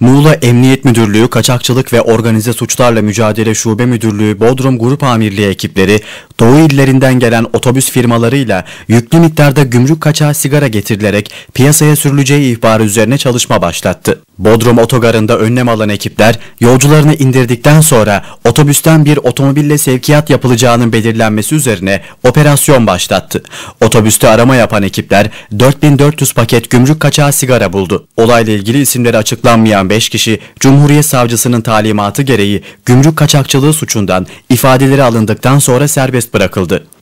Muğla Emniyet Müdürlüğü Kaçakçılık ve Organize Suçlarla Mücadele Şube Müdürlüğü Bodrum Grup Amirliği ekipleri Doğu illerinden gelen otobüs firmalarıyla yüklü miktarda gümrük kaçağı sigara getirilerek piyasaya sürüleceği ihbarı üzerine çalışma başlattı. Bodrum otogarında önlem alan ekipler yolcularını indirdikten sonra otobüsten bir otomobille sevkiyat yapılacağının belirlenmesi üzerine operasyon başlattı. Otobüste arama yapan ekipler 4400 paket gümrük kaçağı sigara buldu. Olayla ilgili isimleri açıklanmayan 5 kişi Cumhuriyet Savcısının talimatı gereği gümrük kaçakçılığı suçundan ifadeleri alındıktan sonra serbest bırakıldı.